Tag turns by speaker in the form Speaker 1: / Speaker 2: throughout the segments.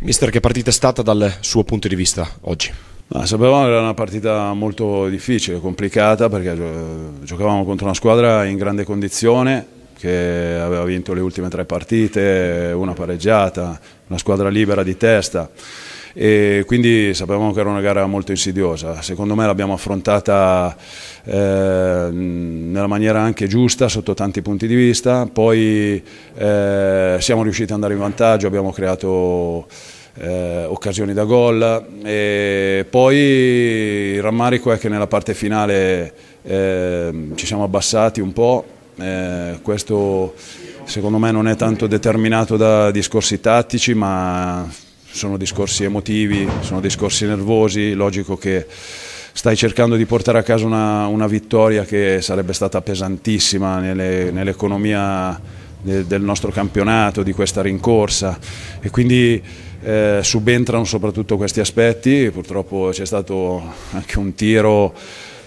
Speaker 1: Mister, che partita è stata dal suo punto di vista oggi?
Speaker 2: No, sapevamo che era una partita molto difficile, complicata, perché eh, giocavamo contro una squadra in grande condizione che aveva vinto le ultime tre partite, una pareggiata, una squadra libera di testa e quindi sapevamo che era una gara molto insidiosa. Secondo me l'abbiamo affrontata eh, nella maniera anche giusta sotto tanti punti di vista, poi eh, siamo riusciti ad andare in vantaggio, abbiamo creato... Eh, occasioni da gol e poi il rammarico è che nella parte finale eh, ci siamo abbassati un po', eh, questo secondo me non è tanto determinato da discorsi tattici ma sono discorsi emotivi, sono discorsi nervosi, logico che stai cercando di portare a casa una, una vittoria che sarebbe stata pesantissima nelle, nell'economia de, del nostro campionato, di questa rincorsa e quindi eh, subentrano soprattutto questi aspetti, purtroppo c'è stato anche un tiro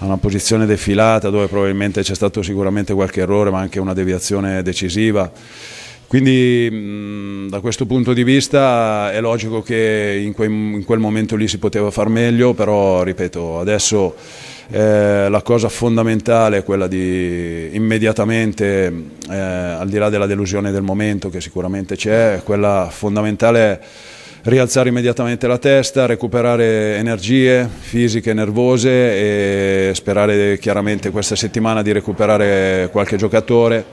Speaker 2: a una posizione defilata dove probabilmente c'è stato sicuramente qualche errore ma anche una deviazione decisiva quindi mm, da questo punto di vista è logico che in, quel momento lì si poteva far meglio, però ripeto, adesso eh, la cosa fondamentale è quella di immediatamente, eh, al di là della delusione del momento che sicuramente c'è, quella fondamentale è rialzare immediatamente la testa, recuperare energie fisiche, nervose e sperare chiaramente questa settimana di recuperare qualche giocatore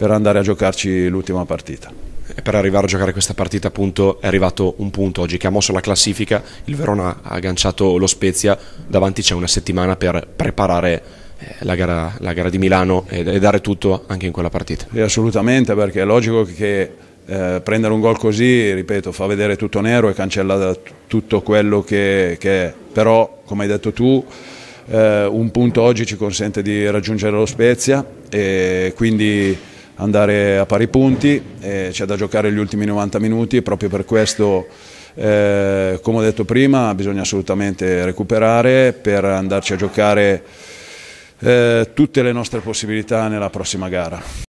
Speaker 2: per andare a giocarci l'ultima partita. E per arrivare a giocare questa partita appunto è arrivato un
Speaker 1: punto oggi che ha mosso la classifica, il Verona ha agganciato lo Spezia, davanti c'è una settimana per preparare eh, la gara, la gara di Milano e, e, dare tutto anche in quella partita.
Speaker 2: E assolutamente perché è logico che eh, prendere un gol così, ripeto, fa vedere tutto nero e cancella tutto quello che, che è, però come hai detto tu... Eh, un punto oggi ci consente di raggiungere lo Spezia e quindi andare a pari punti, e c'è da giocare gli ultimi 90 minuti e proprio per questo, eh, come ho detto prima, bisogna assolutamente recuperare per andarci a giocare eh, tutte le nostre possibilità nella prossima gara.